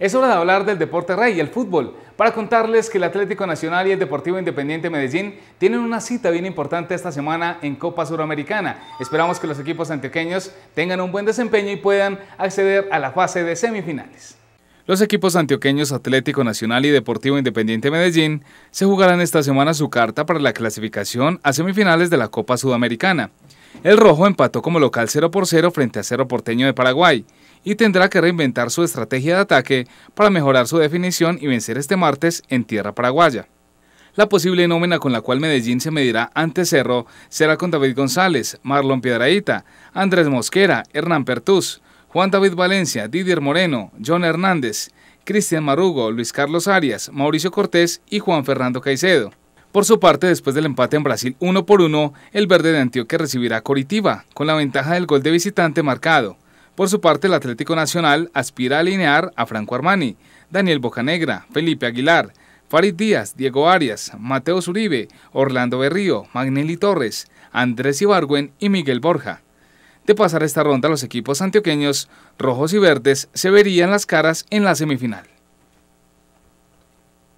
Es hora de hablar del deporte rey, el fútbol, para contarles que el Atlético Nacional y el Deportivo Independiente Medellín tienen una cita bien importante esta semana en Copa Sudamericana. Esperamos que los equipos antioqueños tengan un buen desempeño y puedan acceder a la fase de semifinales. Los equipos antioqueños Atlético Nacional y Deportivo Independiente Medellín se jugarán esta semana su carta para la clasificación a semifinales de la Copa Sudamericana. El rojo empató como local 0 por 0 frente a Cerro Porteño de Paraguay y tendrá que reinventar su estrategia de ataque para mejorar su definición y vencer este martes en tierra paraguaya. La posible nómina con la cual Medellín se medirá ante Cerro será con David González, Marlon Piedraíta, Andrés Mosquera, Hernán Pertús, Juan David Valencia, Didier Moreno, John Hernández, Cristian Marugo, Luis Carlos Arias, Mauricio Cortés y Juan Fernando Caicedo. Por su parte, después del empate en Brasil 1 por 1, el verde de Antioquia recibirá a Coritiba, con la ventaja del gol de visitante marcado. Por su parte, el Atlético Nacional aspira a alinear a Franco Armani, Daniel Bocanegra, Felipe Aguilar, Farid Díaz, Diego Arias, Mateo Zuribe, Orlando Berrío, Magnelli Torres, Andrés Ibargüen y Miguel Borja. De pasar esta ronda, los equipos antioqueños, rojos y verdes, se verían las caras en la semifinal.